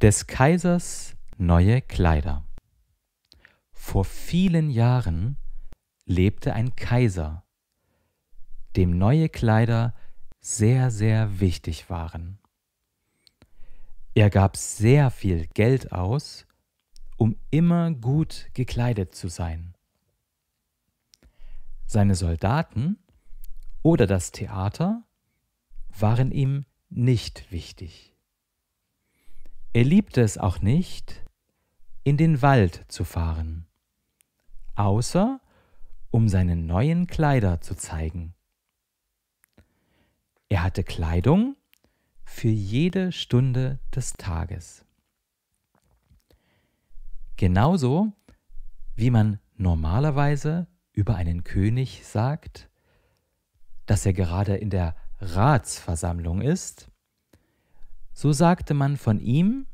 Des Kaisers neue Kleider. Vor vielen Jahren lebte ein Kaiser, dem neue Kleider sehr, sehr wichtig waren. Er gab sehr viel Geld aus, um immer gut gekleidet zu sein. Seine Soldaten oder das Theater waren ihm nicht wichtig. Er liebte es auch nicht, in den Wald zu fahren, außer um seine neuen Kleider zu zeigen. Er hatte Kleidung für jede Stunde des Tages. Genauso wie man normalerweise über einen König sagt, dass er gerade in der Ratsversammlung ist, so sagte man von ihm,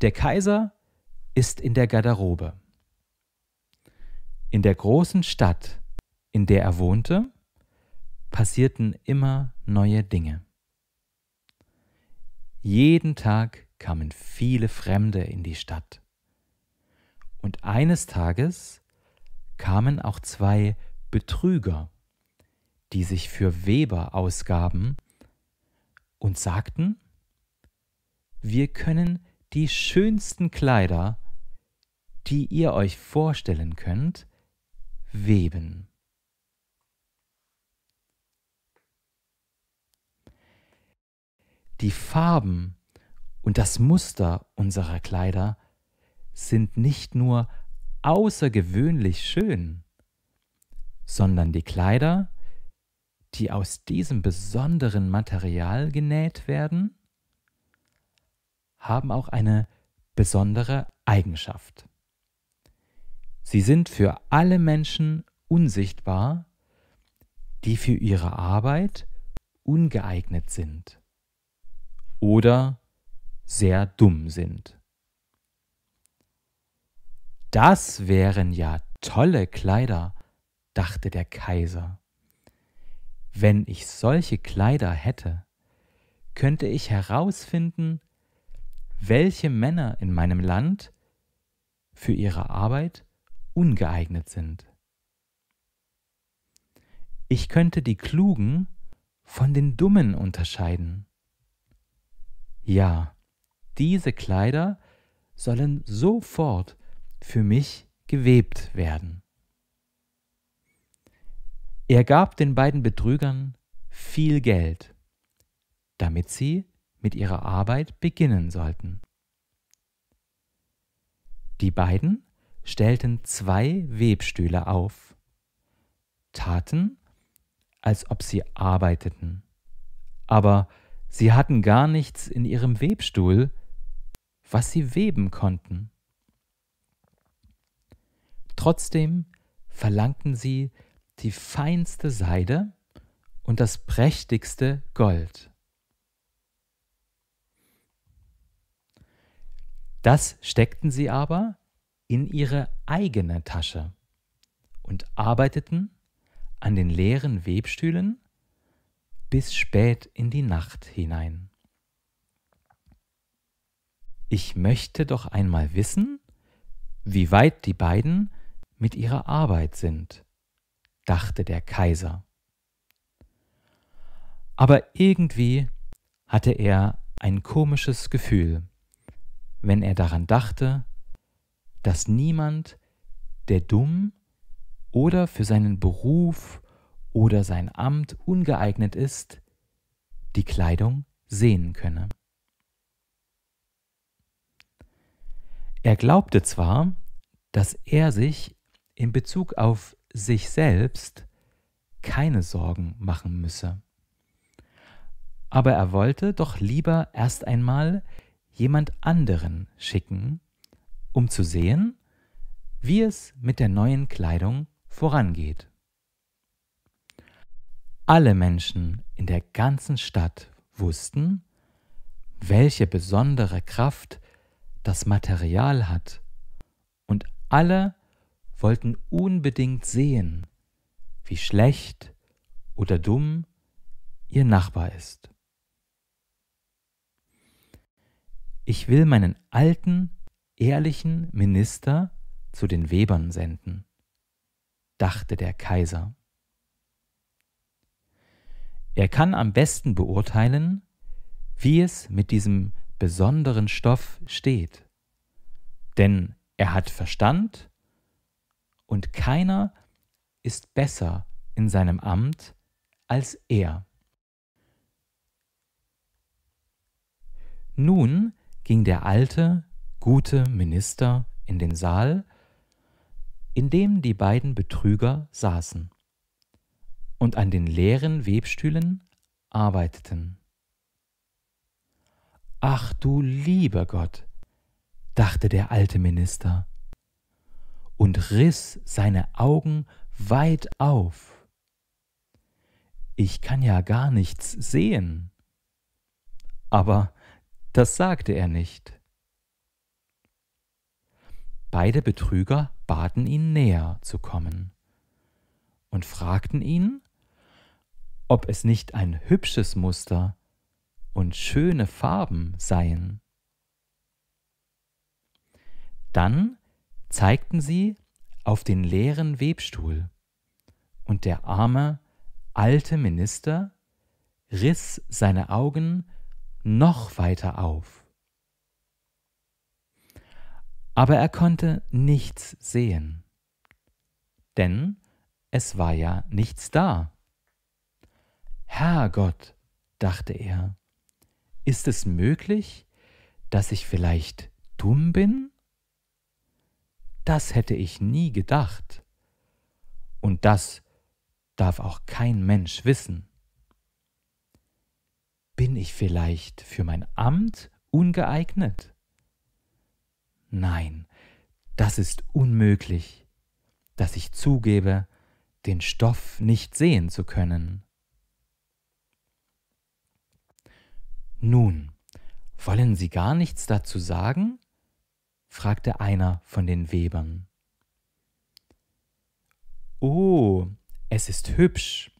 der Kaiser ist in der Garderobe. In der großen Stadt, in der er wohnte, passierten immer neue Dinge. Jeden Tag kamen viele Fremde in die Stadt. Und eines Tages kamen auch zwei Betrüger, die sich für Weber ausgaben und sagten, wir können die schönsten Kleider, die ihr euch vorstellen könnt, weben. Die Farben und das Muster unserer Kleider sind nicht nur außergewöhnlich schön, sondern die Kleider, die aus diesem besonderen Material genäht werden, haben auch eine besondere Eigenschaft. Sie sind für alle Menschen unsichtbar, die für ihre Arbeit ungeeignet sind oder sehr dumm sind. Das wären ja tolle Kleider, dachte der Kaiser. Wenn ich solche Kleider hätte, könnte ich herausfinden, welche Männer in meinem Land für ihre Arbeit ungeeignet sind. Ich könnte die Klugen von den Dummen unterscheiden. Ja, diese Kleider sollen sofort für mich gewebt werden. Er gab den beiden Betrügern viel Geld, damit sie mit ihrer Arbeit beginnen sollten. Die beiden stellten zwei Webstühle auf, taten, als ob sie arbeiteten, aber sie hatten gar nichts in ihrem Webstuhl, was sie weben konnten. Trotzdem verlangten sie die feinste Seide und das prächtigste Gold. Das steckten sie aber in ihre eigene Tasche und arbeiteten an den leeren Webstühlen bis spät in die Nacht hinein. Ich möchte doch einmal wissen, wie weit die beiden mit ihrer Arbeit sind, dachte der Kaiser. Aber irgendwie hatte er ein komisches Gefühl wenn er daran dachte, dass niemand, der dumm oder für seinen Beruf oder sein Amt ungeeignet ist, die Kleidung sehen könne. Er glaubte zwar, dass er sich in Bezug auf sich selbst keine Sorgen machen müsse, aber er wollte doch lieber erst einmal jemand anderen schicken, um zu sehen, wie es mit der neuen Kleidung vorangeht. Alle Menschen in der ganzen Stadt wussten, welche besondere Kraft das Material hat, und alle wollten unbedingt sehen, wie schlecht oder dumm ihr Nachbar ist. ich will meinen alten, ehrlichen Minister zu den Webern senden, dachte der Kaiser. Er kann am besten beurteilen, wie es mit diesem besonderen Stoff steht, denn er hat Verstand und keiner ist besser in seinem Amt als er. Nun ging der alte, gute Minister in den Saal, in dem die beiden Betrüger saßen und an den leeren Webstühlen arbeiteten. Ach du lieber Gott, dachte der alte Minister und riss seine Augen weit auf. Ich kann ja gar nichts sehen. Aber das sagte er nicht. Beide Betrüger baten ihn näher zu kommen und fragten ihn, ob es nicht ein hübsches Muster und schöne Farben seien. Dann zeigten sie auf den leeren Webstuhl, und der arme, alte Minister riss seine Augen noch weiter auf. Aber er konnte nichts sehen, denn es war ja nichts da. Herrgott, dachte er, ist es möglich, dass ich vielleicht dumm bin? Das hätte ich nie gedacht. Und das darf auch kein Mensch wissen. Bin ich vielleicht für mein Amt ungeeignet? Nein, das ist unmöglich, dass ich zugebe, den Stoff nicht sehen zu können. Nun, wollen Sie gar nichts dazu sagen? fragte einer von den Webern. Oh, es ist hübsch,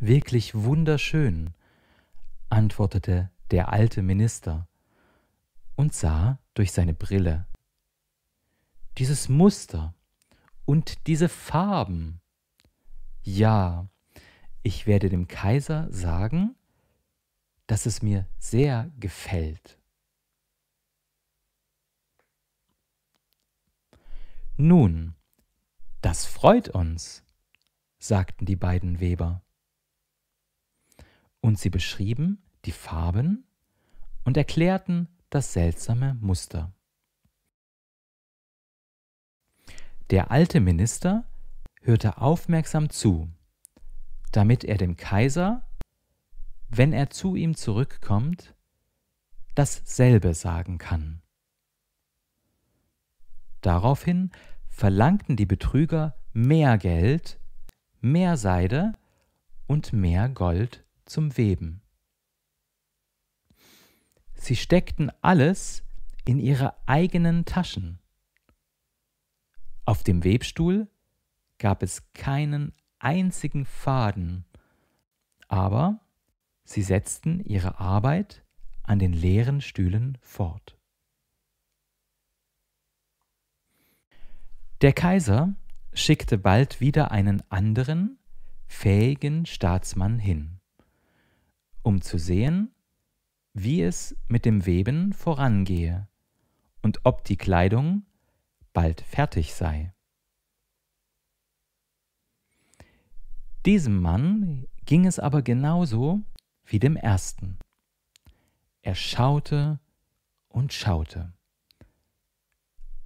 wirklich wunderschön, antwortete der alte Minister und sah durch seine Brille. Dieses Muster und diese Farben. Ja, ich werde dem Kaiser sagen, dass es mir sehr gefällt. Nun, das freut uns, sagten die beiden Weber. Und sie beschrieben die Farben und erklärten das seltsame Muster. Der alte Minister hörte aufmerksam zu, damit er dem Kaiser, wenn er zu ihm zurückkommt, dasselbe sagen kann. Daraufhin verlangten die Betrüger mehr Geld, mehr Seide und mehr Gold zum Weben. Sie steckten alles in ihre eigenen Taschen. Auf dem Webstuhl gab es keinen einzigen Faden, aber sie setzten ihre Arbeit an den leeren Stühlen fort. Der Kaiser schickte bald wieder einen anderen, fähigen Staatsmann hin, um zu sehen, wie es mit dem Weben vorangehe und ob die Kleidung bald fertig sei. Diesem Mann ging es aber genauso wie dem ersten. Er schaute und schaute.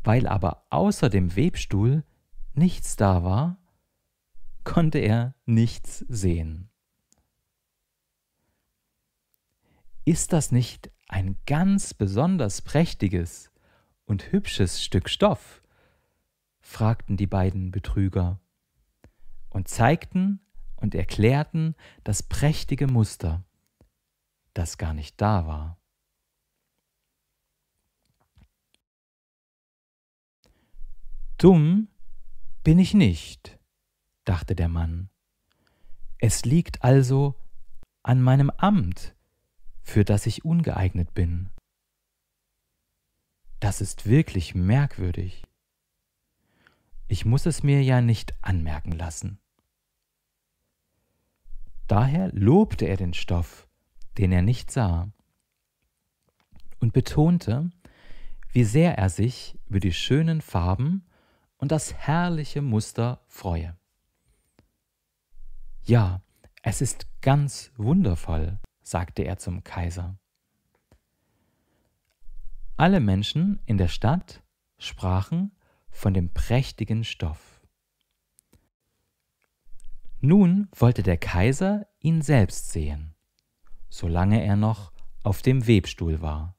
Weil aber außer dem Webstuhl nichts da war, konnte er nichts sehen. Ist das nicht ein ganz besonders prächtiges und hübsches Stück Stoff? fragten die beiden Betrüger und zeigten und erklärten das prächtige Muster, das gar nicht da war. Dumm bin ich nicht, dachte der Mann. Es liegt also an meinem Amt, für das ich ungeeignet bin. Das ist wirklich merkwürdig. Ich muss es mir ja nicht anmerken lassen. Daher lobte er den Stoff, den er nicht sah, und betonte, wie sehr er sich über die schönen Farben und das herrliche Muster freue. Ja, es ist ganz wundervoll sagte er zum Kaiser. Alle Menschen in der Stadt sprachen von dem prächtigen Stoff. Nun wollte der Kaiser ihn selbst sehen, solange er noch auf dem Webstuhl war.